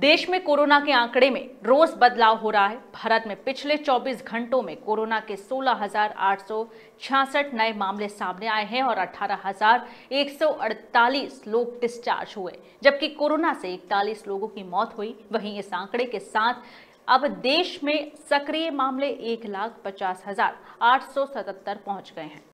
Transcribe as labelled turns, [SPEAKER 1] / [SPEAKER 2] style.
[SPEAKER 1] देश में कोरोना के आंकड़े में रोज बदलाव हो रहा है भारत में पिछले 24 घंटों में कोरोना के सोलह नए मामले सामने आए हैं और 18,148 लोग डिस्चार्ज हुए जबकि कोरोना से इकतालीस लोगों की मौत हुई वहीं इस आंकड़े के साथ अब देश में सक्रिय मामले एक लाख पचास हजार आठ सौ सतहत्तर पहुँच गए हैं